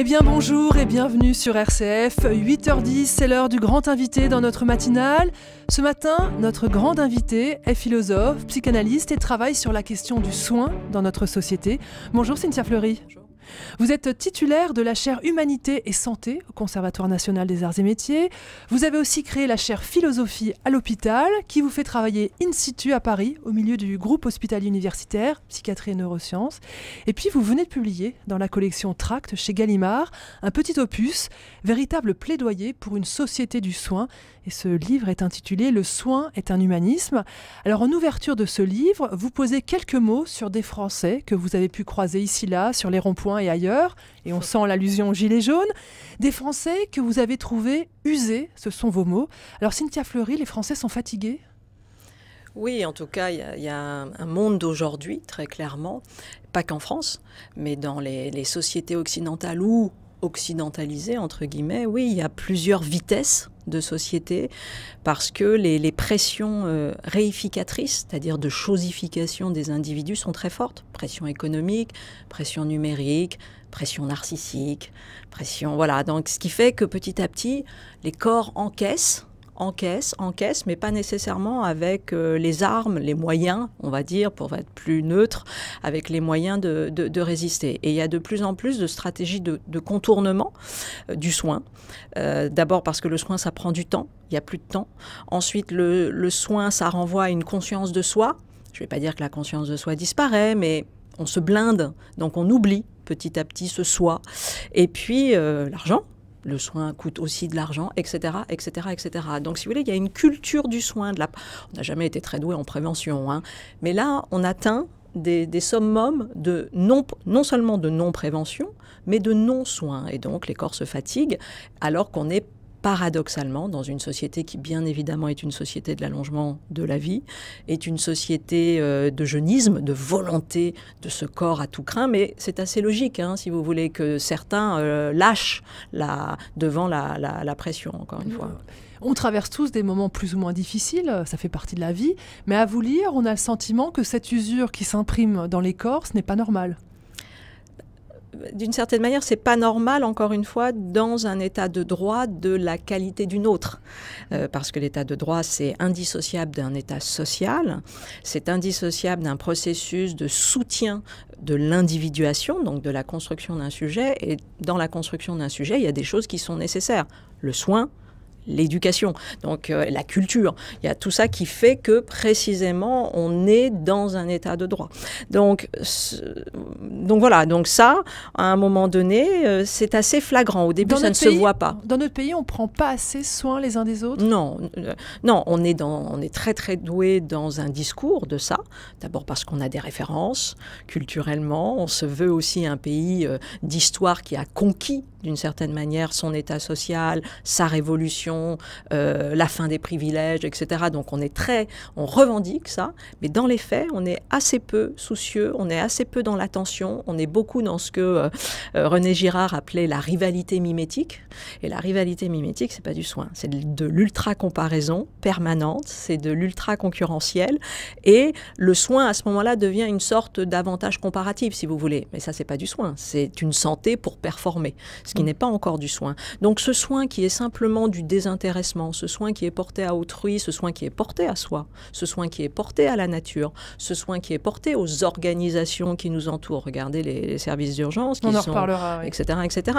Eh bien bonjour et bienvenue sur RCF. 8h10, c'est l'heure du grand invité dans notre matinale. Ce matin, notre grand invité est philosophe, psychanalyste et travaille sur la question du soin dans notre société. Bonjour Cynthia Fleury. Vous êtes titulaire de la chaire Humanité et Santé au Conservatoire national des arts et métiers. Vous avez aussi créé la chaire Philosophie à l'hôpital qui vous fait travailler in situ à Paris au milieu du groupe hospitalier universitaire Psychiatrie et Neurosciences. Et puis vous venez de publier dans la collection Tract chez Gallimard un petit opus, véritable plaidoyer pour une société du soin. Et ce livre est intitulé Le soin est un humanisme. Alors en ouverture de ce livre, vous posez quelques mots sur des Français que vous avez pu croiser ici-là, sur les ronds-points et ailleurs, et on sent l'allusion gilet jaune. Des Français que vous avez trouvés usés, ce sont vos mots. Alors Cynthia Fleury, les Français sont fatigués oui, en tout cas, il y, a un monde d'aujourd'hui, très clairement, pas qu'en France, mais dans les, les sociétés occidentales ou occidentalisées, entre guillemets, oui, il y a plusieurs vitesses de société parce que les, pressions euh, réificatrices, c'est-à-dire de chosification des individus, sont très fortes. Pression économique, pression numérique, pression narcissique, pression... Voilà, donc ce qui fait que petit à petit, les corps encaissent encaisse, encaisse, mais pas nécessairement avec euh, les armes, les moyens, on va dire, pour être plus neutre, avec les moyens de, résister. Et il y a de plus en plus de stratégies de, contournement euh, du soin. Euh, d'abord parce que le soin, ça prend du temps, il n'y a plus de temps. Ensuite, le, le soin, ça renvoie à une conscience de soi. Je ne vais pas dire que la conscience de soi disparaît, mais on se blinde, donc on oublie petit à petit ce soi. Et puis, l'argent le soin coûte aussi de l'argent, etc., etc., etc. Donc, si vous voulez, il y a une culture du soin. De la... On n'a jamais été très doué en prévention, hein. mais là, on atteint des, des summums de non, non seulement de non-prévention, mais de non soins Et donc, les corps se fatiguent alors qu'on est paradoxalement, dans une société qui, bien évidemment, est une société de l'allongement de la vie, est une société euh, de jeunisme, de volonté de ce corps à tout craint, mais c'est assez logique, hein, si vous voulez, que certains euh, lâchent devant la, pression, encore une fois. On traverse tous des moments plus ou moins difficiles, ça fait partie de la vie, mais à vous lire, on a le sentiment que cette usure qui s'imprime dans les corps, ce n'est pas normal d'une certaine manière, c'est pas normal, encore une fois, dans un état de droit de la qualité d'une autre. Euh, parce que l'état de droit, c'est indissociable d'un état social, c'est indissociable d'un processus de soutien de l'individuation, donc de la construction d'un sujet. Et dans la construction d'un sujet, il y a des choses qui sont nécessaires. Le soin, l'éducation, donc euh, la culture. Il y a tout ça qui fait que précisément on est dans un état de droit. Donc, donc voilà, donc ça, à un moment donné, euh, c'est assez flagrant. Au début, ça ne se voit pas. Dans notre pays, on ne prend pas assez soin les uns des autres Non, euh, non on, est dans, on est très très doué dans un discours de ça. D'abord parce qu'on a des références culturellement, on se veut aussi un pays d'histoire qui a conquis d'une certaine manière son état social, sa révolution, euh, la fin des privilèges, etc. Donc on est très, on revendique ça, mais dans les faits, on est assez peu soucieux, on est assez peu dans l'attention, on est beaucoup dans ce que euh, euh, René Girard appelait la rivalité mimétique. Et la rivalité mimétique, c'est pas du soin, c'est de l'ultra comparaison permanente, c'est de l'ultra concurrentiel, et le soin à ce moment-là devient une sorte d'avantage comparatif, si vous voulez. Mais ça, c'est pas du soin, c'est une santé pour performer ce qui mm. n'est pas encore du soin. Donc ce soin qui est simplement du désintéressement, ce soin qui est porté à autrui, ce soin qui est porté à soi, ce soin qui est porté à la nature, ce soin qui est porté aux organisations qui nous entourent. Regardez les, services d'urgence, qui On en reparlera, etc., etc.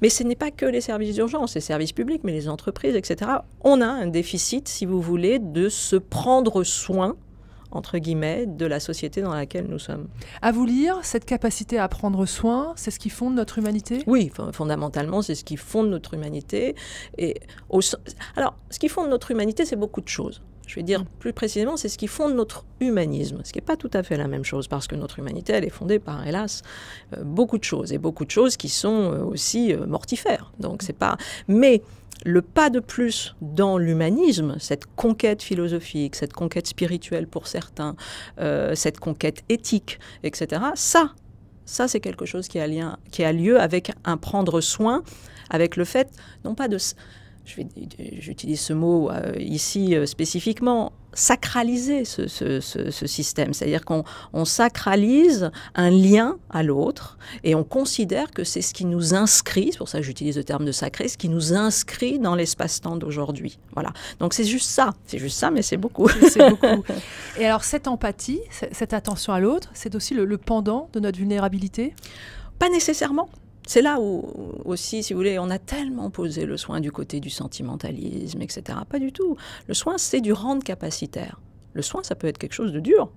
Mais ce n'est pas que les services d'urgence, les services publics, mais les entreprises, etc. On a un déficit, si vous voulez, de se prendre soin entre guillemets, de la société dans laquelle nous sommes. À vous lire, cette capacité à prendre soin, c'est ce qui fonde notre humanité Oui, fondamentalement, c'est ce qui fonde notre humanité. Et Alors, ce qui fonde notre humanité, c'est beaucoup de choses. Je vais dire plus précisément, c'est ce qui fonde notre humanisme, ce qui n'est pas tout à fait la même chose, parce que notre humanité, elle est fondée par, hélas, euh, beaucoup de choses, et beaucoup de choses qui sont euh, aussi euh, mortifères. Donc, c'est pas... Mais le pas de plus dans l'humanisme, cette conquête philosophique, cette conquête spirituelle pour certains, euh, cette conquête éthique, etc., ça, ça c'est quelque chose qui a lieu avec un prendre soin, avec le fait, non pas de j'utilise ce mot euh, ici euh, spécifiquement, sacraliser ce, ce, ce, système. C'est-à-dire qu'on on sacralise un lien à l'autre et on considère que c'est ce qui nous inscrit, c'est pour ça que j'utilise le terme de sacré, ce qui nous inscrit dans l'espace-temps d'aujourd'hui. Voilà. Donc c'est juste ça. C'est juste ça, mais c'est beaucoup. beaucoup. et alors cette empathie, cette attention à l'autre, c'est aussi le pendant de notre vulnérabilité Pas nécessairement c'est là où aussi, si vous voulez, on a tellement posé le soin du côté du sentimentalisme, etc. Pas du tout. Le soin, c'est du rendre capacitaire. Le soin, ça peut être quelque chose de dur.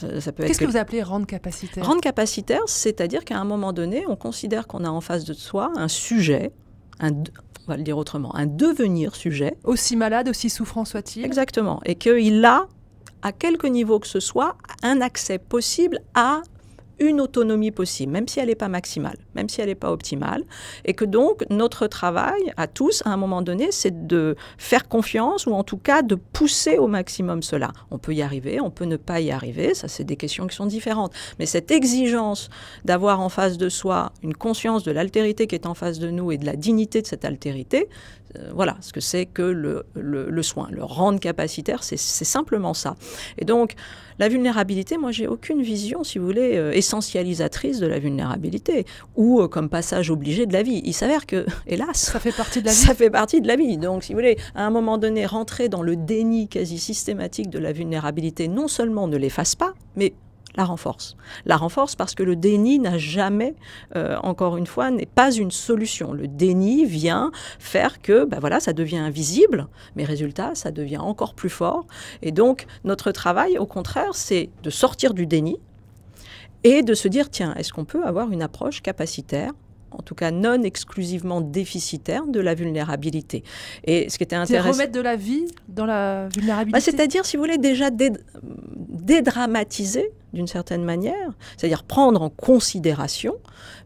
Qu'est-ce que... vous appelez rendre capacitaire Rendre capacitaire, c'est-à-dire qu'à un moment donné, on considère qu'on a en face de soi un sujet, un, on va le dire autrement, un devenir sujet. Aussi malade, aussi souffrant soit-il. Exactement. Et qu'il a, à quelque niveau que ce soit, un accès possible à une autonomie possible, même si elle n'est pas maximale même si elle n'est pas optimale, et que donc notre travail à tous, à un moment donné, c'est de faire confiance ou en tout cas de pousser au maximum cela. On peut y arriver, on peut ne pas y arriver, ça c'est des questions qui sont différentes, mais cette exigence d'avoir en face de soi une conscience de l'altérité qui est en face de nous et de la dignité de cette altérité, euh, voilà ce que c'est que le, soin, le rendre capacitaire, c'est simplement ça. Et donc la vulnérabilité, moi j'ai aucune vision, si vous voulez, euh, essentialisatrice de la vulnérabilité ou euh, comme passage obligé de la vie. Il s'avère que, hélas, ça fait partie de la vie. Ça fait partie de la vie. Donc, si vous voulez, à un moment donné, rentrer dans le déni quasi systématique de la vulnérabilité, non seulement ne l'efface pas, mais la renforce. La renforce parce que le déni n'a jamais, euh, encore une fois, n'est pas une solution. Le déni vient faire que, ben voilà, ça devient invisible, mais résultat, ça devient encore plus fort. Et donc, notre travail, au contraire, c'est de sortir du déni, et de se dire, tiens, est-ce qu'on peut avoir une approche capacitaire en tout cas non exclusivement déficitaire, de la vulnérabilité. Et ce qui était intéressant... remettre de la vie dans la bah, vulnérabilité C'est-à-dire, si vous voulez, déjà dédramatiser d'une certaine manière, c'est-à-dire prendre en considération,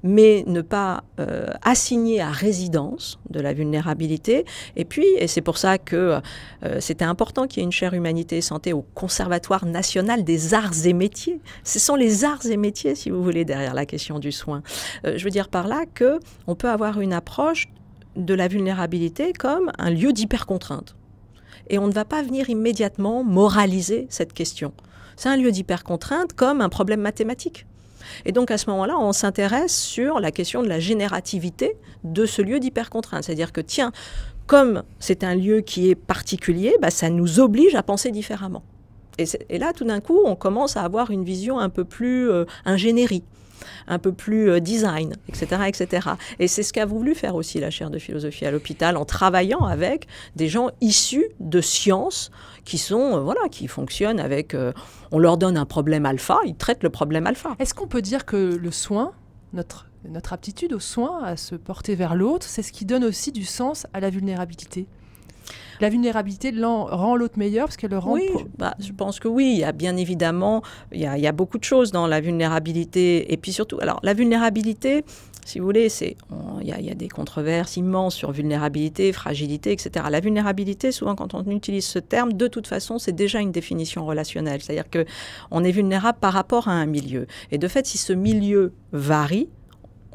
mais ne pas euh, assigner à résidence de la vulnérabilité. Et puis, et c'est pour ça que euh, c'était important qu'il y ait une chaire humanité et santé au Conservatoire national des arts et métiers. Ce sont les arts et métiers, si vous voulez, derrière la question du soin. Euh, je veux dire par là que on peut avoir une approche de la vulnérabilité comme un lieu d'hypercontrainte. Et on ne va pas venir immédiatement moraliser cette question. C'est un lieu d'hypercontrainte comme un problème mathématique. Et donc à ce moment-là, on s'intéresse sur la question de la générativité de ce lieu d'hypercontrainte. C'est-à-dire que tiens, comme c'est un lieu qui est particulier, bah, ça nous oblige à penser différemment. Et, là, tout d'un coup, on commence à avoir une vision un peu plus ingénérie. Euh, ingénierie un peu plus euh, design, etc. etc. Et c'est ce qu'a voulu faire aussi la chaire de philosophie à l'hôpital en travaillant avec des gens issus de sciences qui sont, euh, voilà, qui fonctionnent avec, euh, on leur donne un problème alpha, ils traitent le problème alpha. Est-ce qu'on peut dire que le soin, notre notre aptitude au soin, à se porter vers l'autre, c'est ce qui donne aussi du sens à la vulnérabilité. La vulnérabilité rend l'autre meilleur parce qu'elle le rend. Oui, bah, je pense que oui. Il y a bien évidemment, il y a, beaucoup de choses dans la vulnérabilité. Et puis surtout, alors la vulnérabilité, si vous voulez, c'est il y, a des controverses immenses sur vulnérabilité, fragilité, etc. La vulnérabilité, souvent quand on utilise ce terme, de toute façon, c'est déjà une définition relationnelle, c'est-à-dire que on est vulnérable par rapport à un milieu. Et de fait, si ce milieu varie,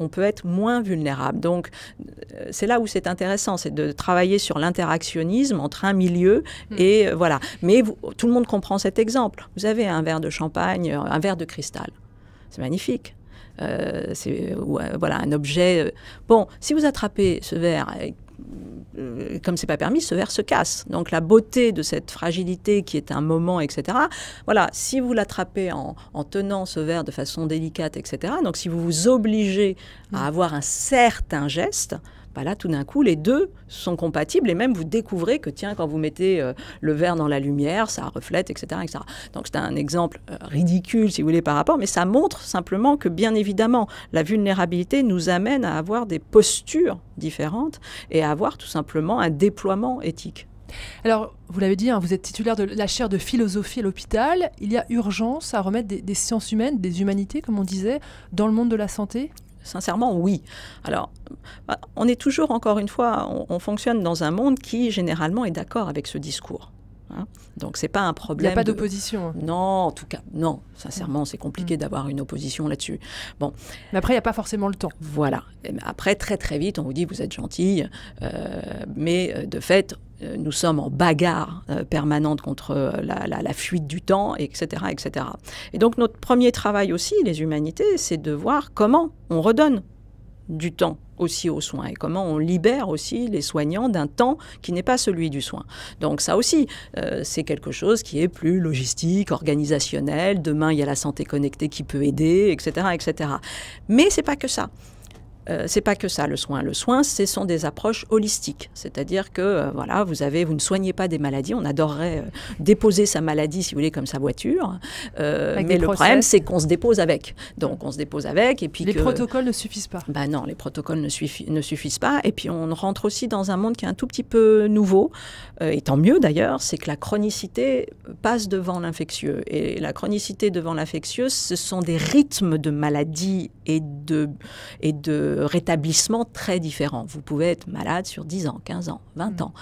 on peut être moins vulnérable. Donc, euh, c'est là où c'est intéressant, c'est de travailler sur l'interactionnisme entre un milieu hmm. et euh, voilà. Mais tout le monde comprend cet exemple. Vous avez un verre de champagne, euh, un verre de cristal. C'est magnifique. c'est voilà un objet. Bon, si vous attrapez ce verre euh, comme n'est pas permis, ce verre se casse. Donc la beauté de cette fragilité qui est un moment, etc. Voilà, si vous l'attrapez en, en, tenant ce verre de façon délicate, etc. Donc si vous vous obligez à mm. avoir un certain geste, bah là, tout d'un coup, les deux sont compatibles et même vous découvrez que, tiens, quand vous mettez euh, le verre dans la lumière, ça reflète, etc. etc. Donc, c'est un exemple euh, ridicule, si vous voulez, par rapport, mais ça montre simplement que, bien évidemment, la vulnérabilité nous amène à avoir des postures différentes et à avoir tout simplement un déploiement éthique. Alors, vous l'avez dit, hein, vous êtes titulaire de la chaire de philosophie à l'hôpital. Il y a urgence à remettre des, sciences humaines, des humanités, comme on disait, dans le monde de la santé Sincèrement, oui. Alors, bah, on est toujours, encore une fois, on, fonctionne dans un monde qui, généralement, est d'accord avec ce discours. Hein. Donc c'est pas un problème. Il n'y a pas d'opposition. Hein. Non, en tout cas, non. Sincèrement, c'est compliqué mm. d'avoir une opposition là-dessus. Bon. Mais après, il n'y a pas forcément le temps. Voilà. après, très très vite, on vous dit vous êtes gentille, euh, mais euh, de fait, euh, nous sommes en bagarre permanente contre la, la, fuite du temps, etc., etc. Et donc notre premier travail aussi, les humanités, c'est de voir comment on redonne du temps aussi aux soins et comment on libère aussi les soignants d'un temps qui n'est pas celui du soin. Donc ça aussi, euh, c'est quelque chose qui est plus logistique, organisationnel. Demain, il y a la santé connectée qui peut aider, etc., etc. Mais c'est pas que ça. Euh, c'est pas que ça le soin. Le soin, ce sont des approches holistiques, c'est-à-dire que euh, voilà, vous avez, vous ne soignez pas des maladies. On adorerait euh, déposer sa maladie, si vous voulez, comme sa voiture, mais le problème, c'est qu'on se dépose avec. Donc on se dépose avec et puis les protocoles ne suffisent pas. Bah non, les protocoles ne, ne suffisent pas. Et puis on rentre aussi dans un monde qui est un tout petit peu nouveau, et tant mieux d'ailleurs, c'est que la chronicité passe devant l'infectieux. Et la chronicité devant l'infectieux, ce sont des rythmes de maladie et de, et de rétablissement très différent. Vous pouvez être malade sur 10 ans, 15 ans, 20 mm. ans.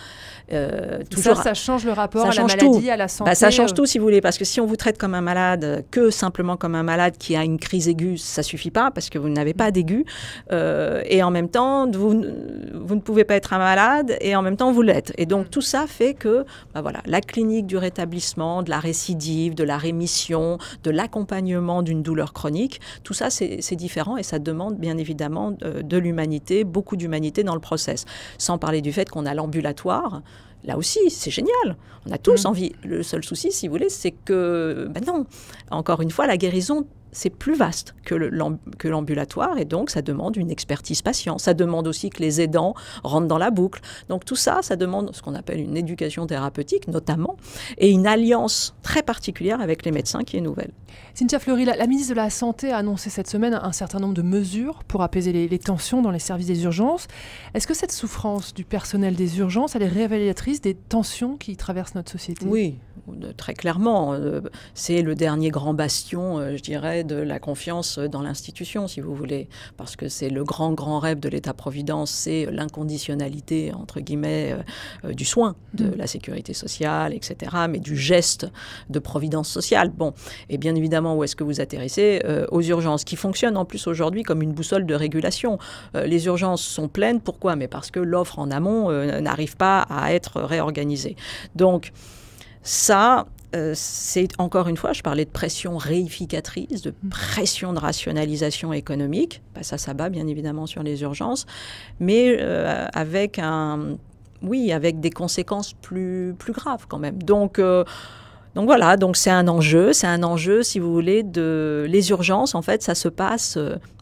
Euh, toujours, ça, ça change le rapport à la maladie, tout. à la santé. Bah, ça change euh. tout si vous voulez, parce que si on vous traite comme un malade, que simplement comme un malade qui a une crise aiguë, ça suffit pas, parce que vous n'avez pas d'aigu. Euh, et en même temps, vous, vous ne pouvez pas être un malade, et en même temps, vous l'êtes. Et donc, mm. tout ça fait que bah, voilà, la clinique du rétablissement, de la récidive, de la rémission, de l'accompagnement d'une douleur chronique, tout ça, c'est différent et ça demande bien évidemment euh, de l'humanité, beaucoup d'humanité dans le process. Sans parler du fait qu'on a l'ambulatoire. Là aussi, c'est génial. On a tous mm. envie. Le seul souci, si vous voulez, c'est que, ben non, encore une fois, la guérison c'est plus vaste que l'ambulatoire et donc ça demande une expertise patient. Ça demande aussi que les aidants rentrent dans la boucle. Donc tout ça, ça demande ce qu'on appelle une éducation thérapeutique notamment et une alliance très particulière avec les médecins qui est nouvelle. Cynthia Fleury, la, ministre de la Santé a annoncé cette semaine un certain nombre de mesures pour apaiser les, les tensions dans les services des urgences. Est-ce que cette souffrance du personnel des urgences, elle est révélatrice des tensions qui traversent notre société Oui, très clairement. Euh, c'est le dernier grand bastion, euh, je dirais, de la confiance dans l'institution, si vous voulez, parce que c'est le grand, grand rêve de l'État-providence, c'est l'inconditionnalité, entre guillemets, euh, du soin de mm. la sécurité sociale, etc., mais du geste de providence sociale. Bon, et bien évidemment, où est-ce que vous atterrissez euh, Aux urgences, qui fonctionnent en plus aujourd'hui comme une boussole de régulation. Euh, les urgences sont pleines, pourquoi Mais parce que l'offre en amont n'arrive pas à être réorganisée. Donc, ça, euh, c'est encore une fois, je parlais de pression réificatrice, de mm. pression de rationalisation économique. Bah, ça, ça bat bien évidemment sur les urgences, mais euh, avec un, oui, avec des conséquences plus plus graves quand même. Donc euh, donc voilà, donc c'est un enjeu, c'est un enjeu, si vous voulez, de les urgences. En fait, ça se passe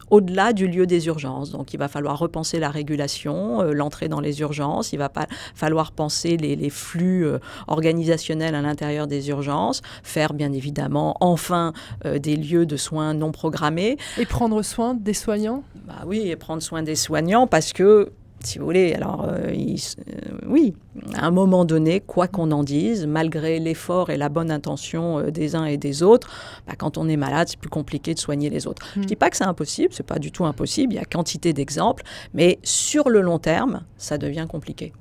au-delà du lieu des urgences. Donc il va falloir repenser la régulation, euh, l'entrée dans les urgences, il va pas falloir penser les, flux euh, organisationnels à l'intérieur des urgences, faire bien évidemment enfin euh, des lieux de soins non programmés. Et prendre soin des soignants Bah oui, et prendre soin des soignants parce que si vous voulez. Alors, euh, euh, oui, à un moment donné, quoi qu'on en dise, malgré l'effort et la bonne intention euh, des uns et des autres, bah, quand on est malade, c'est plus compliqué de soigner les autres. Je ne hmm. dis pas que c'est impossible, c'est pas du tout impossible, il y a quantité d'exemples, mais sur le long terme, ça devient compliqué.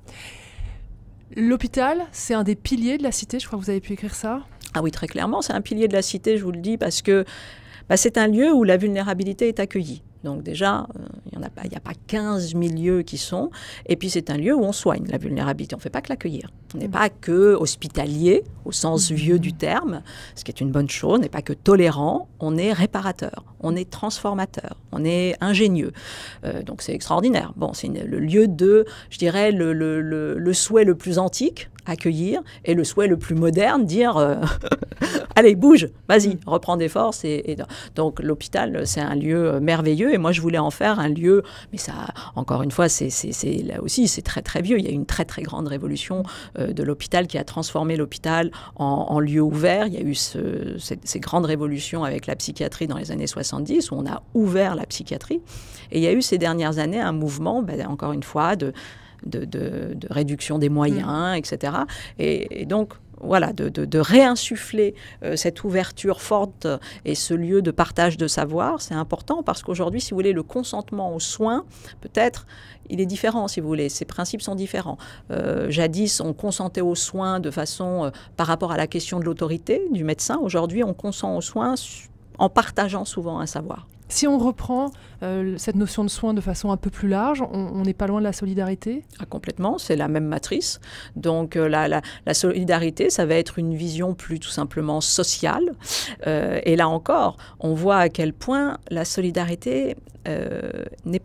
L'hôpital, c'est un des piliers de la cité, je crois que vous avez pu écrire ça. Ah oui, très clairement, c'est un pilier de la cité, je vous le dis, parce que bah, c'est un lieu où la vulnérabilité est accueillie. Donc déjà, il euh, n'y a, pas 15 000 lieux qui sont. Et puis c'est un lieu où on soigne la vulnérabilité. On ne fait pas que l'accueillir. On n'est mm. pas que hospitalier au sens mm. vieux du terme, ce qui est une bonne chose. On n'est pas que tolérant, on est réparateur, on est transformateur, on est ingénieux. Euh, donc c'est extraordinaire. Bon, c'est le lieu de, je dirais, le souhait le plus antique accueillir, et le souhait le plus moderne, dire euh, allez, bouge, vas-y, mm. reprends des forces. Et, donc l'hôpital, c'est un lieu euh, merveilleux, et moi je voulais en faire un lieu, mais ça, encore une fois, c'est là aussi, c'est très très vieux. Il y a une très très grande révolution euh, de l'hôpital qui a transformé l'hôpital en, en, lieu ouvert. Il y a eu ces, grandes révolutions avec la psychiatrie dans les années 70 où on a ouvert la psychiatrie. Et il y a eu ces dernières années un mouvement, ben, encore une fois, de de, réduction des moyens, mm. etc. Et, donc, voilà, de, réinsuffler euh, cette ouverture forte et ce lieu de partage de savoir, c'est important parce qu'aujourd'hui, si vous voulez, le consentement aux soins, peut-être, il est différent, si vous voulez. Ces principes sont différents. Euh, jadis, on consentait aux soins de façon euh, par rapport à la question de l'autorité du médecin. Aujourd'hui, on consent aux soins en partageant souvent un savoir. Si on reprend euh, cette notion de soins de façon un peu plus large, on n'est pas loin de la solidarité ah, Complètement, c'est la même matrice. Donc euh, la, solidarité, ça va être une vision plus tout simplement sociale. Euh, et là encore, on voit à quel point la solidarité n'est...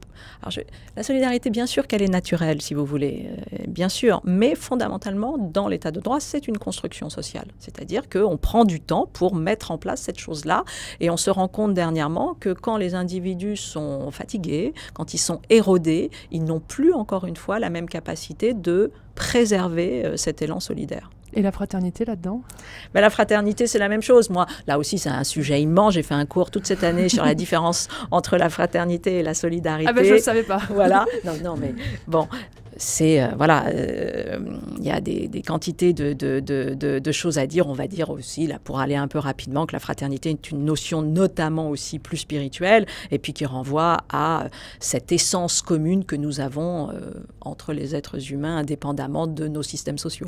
La solidarité, bien sûr qu'elle est naturelle, si vous voulez, bien sûr, mais fondamentalement, dans l'état de droit, c'est une construction sociale. C'est-à-dire qu'on prend du temps pour mettre en place cette chose-là et on se rend compte dernièrement que quand les individus sont fatigués, quand ils sont érodés, ils n'ont plus encore une fois la même capacité de préserver euh, cet élan solidaire. Et la fraternité là-dedans ben, La fraternité, c'est la même chose. Moi, là aussi, c'est un sujet immense. J'ai fait un cours toute cette année sur la différence entre la fraternité et la solidarité. Ah ben, je ne savais pas. Voilà. non, mais bon, c'est euh, voilà, euh, il y a des, quantités de, choses à dire. On va dire aussi, là, pour aller un peu rapidement, que la fraternité est une notion notamment aussi plus spirituelle, et puis qui renvoie à cette essence commune que nous avons euh, entre les êtres humains, indépendamment de nos systèmes sociaux.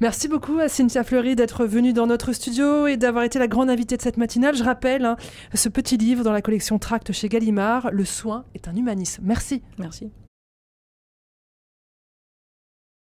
Merci beaucoup à Cynthia Fleury d'être venue dans notre studio et d'avoir été la grande invitée de cette matinale. Je rappelle hein, ce petit livre dans la collection Tract chez Gallimard, Le soin est un humanisme. Merci. Merci.